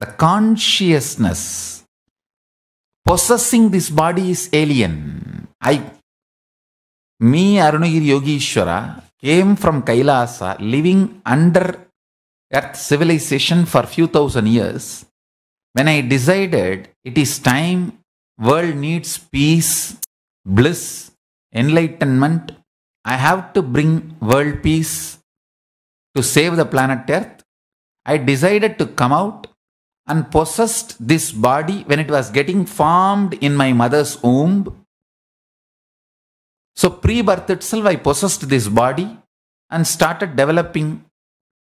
the consciousness possessing this body is alien. I, me, Arunagiri Yogishwara, came from Kailasa, living under earth civilization for few thousand years. When I decided it is time, world needs peace, bliss, enlightenment, I have to bring world peace to save the planet earth. I decided to come out and possessed this body when it was getting formed in my mother's womb. So, pre birth itself, I possessed this body and started developing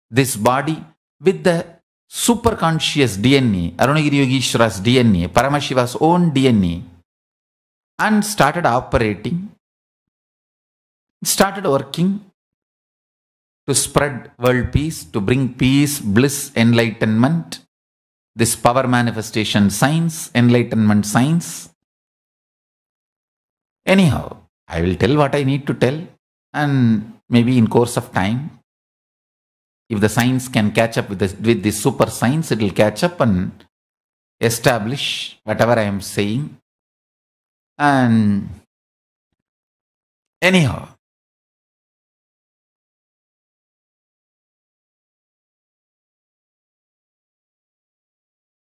this body with the superconscious DNA, Arunagiri Yogishwara's DNA, Paramashiva's own DNA, and started operating, started working to spread world peace, to bring peace, bliss, enlightenment this power manifestation science, enlightenment science. Anyhow, I will tell what I need to tell and maybe in course of time, if the science can catch up with this, with this super science, it will catch up and establish whatever I am saying. And anyhow,